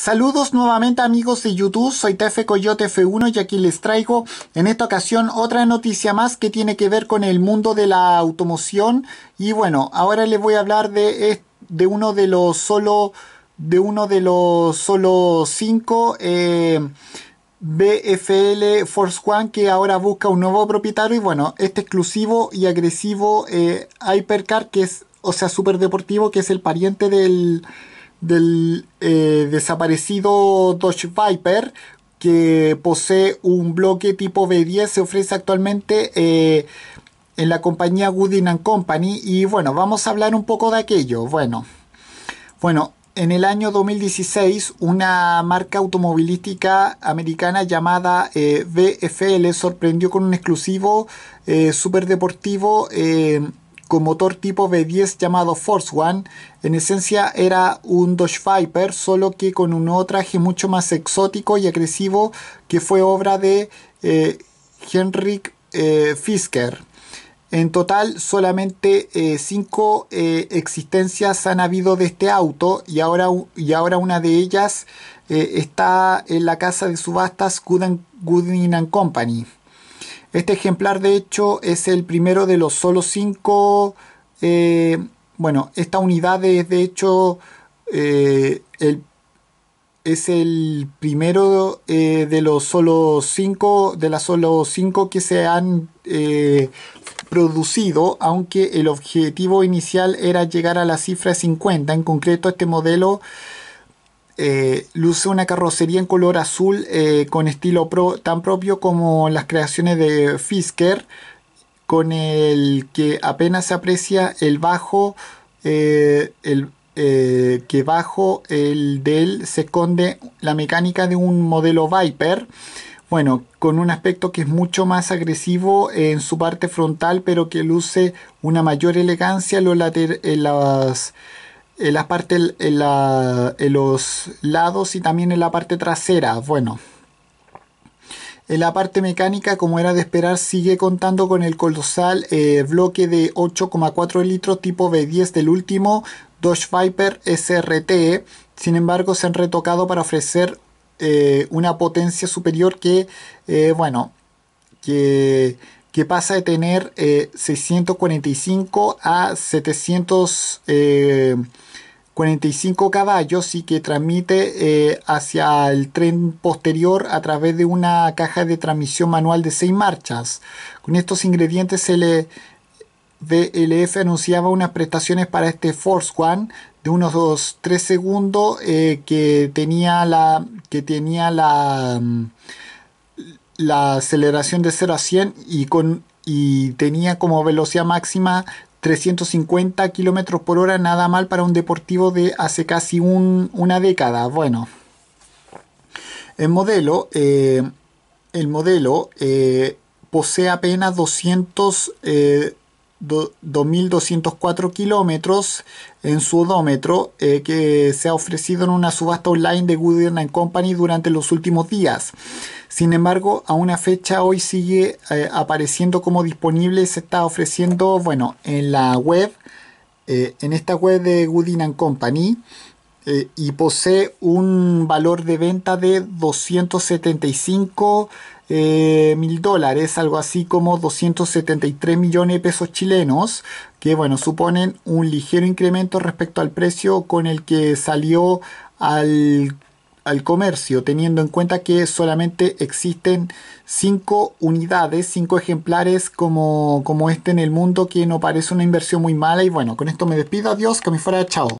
Saludos nuevamente amigos de YouTube, soy TF Coyote F1 y aquí les traigo en esta ocasión otra noticia más que tiene que ver con el mundo de la automoción y bueno, ahora les voy a hablar de, eh, de uno de los solo de uno de los solo 5 eh, BFL Force One que ahora busca un nuevo propietario y bueno, este exclusivo y agresivo eh, Hypercar que es, o sea, súper deportivo que es el pariente del del eh, desaparecido Dodge Viper que posee un bloque tipo B10 se ofrece actualmente eh, en la compañía Goodin Company y bueno vamos a hablar un poco de aquello bueno bueno en el año 2016 una marca automovilística americana llamada eh, BFL sorprendió con un exclusivo deportivo con motor tipo V10 llamado Force One. En esencia era un Dodge Viper, solo que con un traje mucho más exótico y agresivo que fue obra de eh, Henrik eh, Fisker. En total solamente eh, cinco existencias han habido de este auto y ahora, y ahora una de ellas está en la casa de subastas Gooding Company. Este ejemplar de hecho es el primero de los solo 5... Eh, bueno, esta unidad es de hecho eh, el, es el primero eh, de los solo 5 de las solo cinco que se han producido, aunque el objetivo inicial era llegar a la cifra 50. En concreto, este modelo eh, luce una carrocería en color azul eh, con estilo tan propio como las creaciones de Fisker, con el que apenas se aprecia el bajo, eh, que bajo el de él se esconde la mecánica de un modelo Viper. Bueno, con un aspecto que es mucho más agresivo en su parte frontal, pero que luce una mayor elegancia los en las en la parte en, los lados y también en la parte trasera bueno en la parte mecánica como era de esperar sigue contando con el colosal eh, bloque de 8,4 litros tipo V10 del último Dodge Viper SRT sin embargo se han retocado para ofrecer eh, una potencia superior que eh, bueno que que pasa de tener 645 eh, a 745 eh, caballos y que transmite eh, hacia el tren posterior a través de una caja de transmisión manual de 6 marchas. Con estos ingredientes el DLF anunciaba unas prestaciones para este Force One de unos 3 segundos que tenía la que tenía la mm, la aceleración de 0 a 100 y, con, y tenía como velocidad máxima 350 kilómetros por hora, nada mal para un deportivo de hace casi una década. Bueno, el modelo, eh, el modelo eh, posee apenas 200. 2.204 kilómetros en su odómetro eh, que se ha ofrecido en una subasta online de Goodyear Company durante los últimos días. Sin embargo, a una fecha hoy sigue eh, apareciendo como disponible, se está ofreciendo, bueno, en la web, eh, en esta web de Goodyear Company eh, y posee un valor de venta de 275 eh, mil dólares, algo así como 273 millones de pesos chilenos, que bueno, suponen un ligero incremento respecto al precio con el que salió al, comercio, teniendo en cuenta que solamente existen 5 unidades, 5 ejemplares como, como este en el mundo, que no parece una inversión muy mala. Y bueno, con esto me despido, adiós, que me fuera, chao.